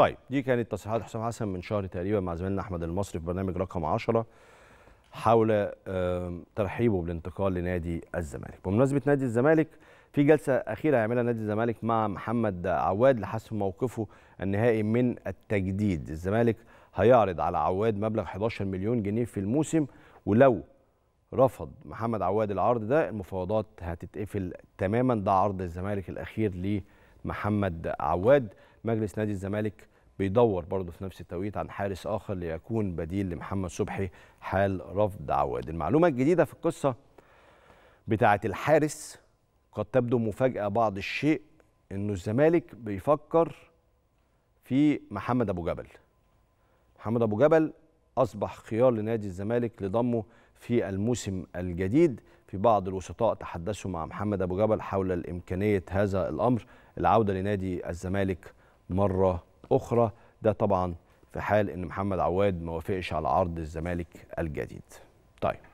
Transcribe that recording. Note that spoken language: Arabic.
طيب دي كانت تصريحات حسام حسن من شهر تقريبا مع زميلنا احمد المصري في برنامج رقم 10 حول ترحيبه بالانتقال لنادي الزمالك بمناسبه نادي الزمالك في جلسه اخيره هيعملها نادي الزمالك مع محمد عواد لحسم موقفه النهائي من التجديد الزمالك هيعرض على عواد مبلغ 11 مليون جنيه في الموسم ولو رفض محمد عواد العرض ده المفاوضات هتتقفل تماما ده عرض الزمالك الاخير ليه محمد عواد مجلس نادي الزمالك بيدور برضه في نفس التوقيت عن حارس اخر ليكون بديل لمحمد صبحي حال رفض عواد المعلومه الجديده في القصه بتاعه الحارس قد تبدو مفاجاه بعض الشيء انه الزمالك بيفكر في محمد ابو جبل محمد ابو جبل اصبح خيار لنادي الزمالك لضمه في الموسم الجديد في بعض الوسطاء تحدثوا مع محمد أبو جبل حول إمكانية هذا الأمر العودة لنادي الزمالك مرة أخرى ده طبعا في حال أن محمد عواد ما وافقش على عرض الزمالك الجديد طيب